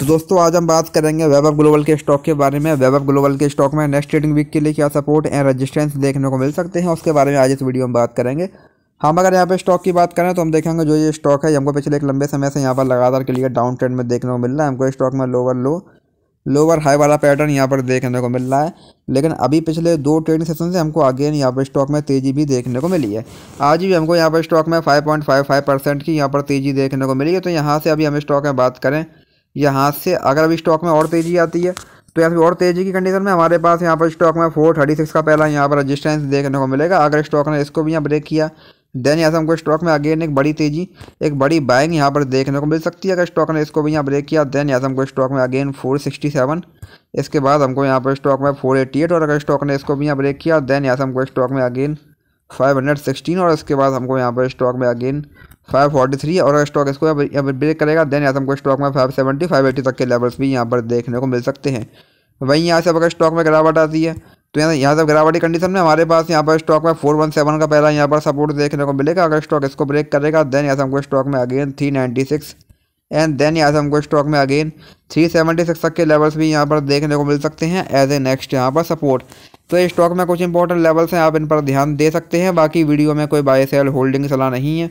तो दोस्तों आज हम बात करेंगे वेब ऑफ ग्लोबल के स्टॉक के बारे में वेब ऑफ ग्लोबल के स्टॉक में नेक्स्ट ट्रेडिंग वीक के लिए क्या सपोर्ट एंड रेजिस्टेंस देखने को मिल सकते हैं उसके बारे में आज इस वीडियो में बात करेंगे हम अगर यहाँ पे स्टॉक की बात करें तो हम देखेंगे जो ये स्टॉक है हमको पिछले एक लंबे समय से यहाँ पर लगातार के लिए डाउन ट्रेंड में देखने को मिल रहा है हमको स्टॉक में लोअर लो लोअर हाई वाला पैटर्न यहाँ पर देखने को मिल रहा है लेकिन अभी पिछले दो ट्रेडिंग सेशन से हमको अगेन यहाँ पर स्टॉक में तेज़ी भी देखने को मिली है आज भी हमको यहाँ पर स्टॉक में 5.55 परसेंट की यहाँ पर तेज़ी देखने को मिली है तो यहाँ से अभी हम स्टॉक में बात करें यहाँ से अगर अभी स्टॉक में और तेज़ी आती है तो यहाँ पर और तेज़ी की कंडीशन में हमारे पास यहाँ पर स्टॉक में फोर थर्टी सिक्स का पहला यहाँ पर रजिस्टेंस देखने को मिलेगा अगर स्टॉक ने इसको भी यहाँ ब्रेक किया देन यहाँ से हमको स्टॉक में अगेन एक बड़ी तेज़ी एक बड़ी बाइंग यहाँ पर देखने को मिल सकती है अगर स्टॉक ने इसको भी यहाँ ब्रेक किया देन यहाँ से हमको स्टॉक में अगेन सेवन इसके बाद हमको यहाँ पर स्टॉक में एट और अगर स्टॉक ने इसको भी यहाँ ब्रेक किया देन यहाँ से हमको स्टॉक में अगेन सिक्सटीन और इसके बाद हमको यहाँ पर स्टॉक में अगेन फाइव फोर्टी थ्री और अगर स्टॉक इसको यहाँ पर ब्रेक करेगा देन यहाँ से हमको स्टॉक में फाइव सेवेंटी फाइव एटी तक के लेवल्स भी यहाँ पर देखने को मिल सकते हैं वहीं यहाँ से अगर स्टॉक में गिरावट आती है तो यहाँ यहाँ से गिरावटी कंडीशन में हमारे पास यहाँ पर स्टॉक में फोर वन सेवन का पहला यहाँ पर सपोर्ट देखने को मिलेगा अगर स्टॉक इसको ब्रेक करेगा देन यहाँ से हमको स्टॉक में again three ninety six and then यहाँ से हमको स्टॉक में अगेन थ्री सेवेंटी सिक्स तक के लेवल्स भी यहाँ पर देखने को मिल सकते हैं एज ए नेक्स्ट यहाँ पर सपोर्ट तो स्टॉक में कुछ इंपॉर्टेंट लेवल्स हैं आप इन पर ध्यान दे सकते हैं बाकी वीडियो में कोई बाय सेल होल्डिंग सलाह नहीं है